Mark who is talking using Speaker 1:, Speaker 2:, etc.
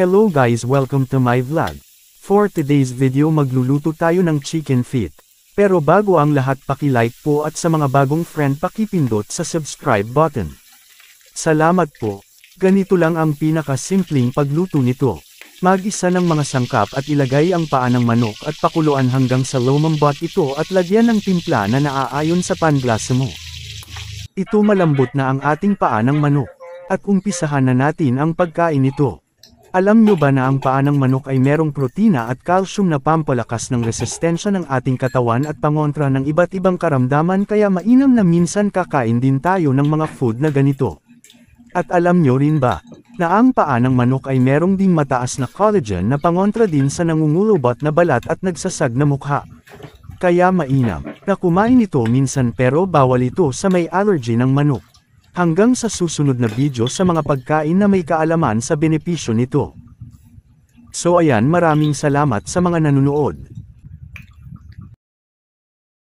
Speaker 1: Hello guys welcome to my vlog. For today's video magluluto tayo ng chicken feet. Pero bago ang lahat paki-like po at sa mga bagong friend paki-pindot sa subscribe button. Salamat po. Ganito lang ang pinakasimpleng pagluto nito. Mag-isa ng mga sangkap at ilagay ang paa ng manok at pakuluan hanggang sa lumambot ito at lagyan ng timpla na naaayon sa panglasa mo. Ito malambot na ang ating paa ng manok. At umpisahan na natin ang pagkain nito. Alam nyo ba na ang paa ng manok ay merong protina at calcium na pampalakas ng resistensya ng ating katawan at pangontra ng iba't ibang karamdaman kaya mainam na minsan kakain din tayo ng mga food na ganito. At alam nyo rin ba, na ang paa ng manok ay merong ding mataas na collagen na pangontra din sa nangungulubot na balat at nagsasag na mukha. Kaya mainam, na kumain ito minsan pero bawal ito sa may allergy ng manok. Hanggang sa susunod na video sa mga pagkain na may kaalaman sa benepisyo nito. So ayan maraming salamat sa mga nanonood.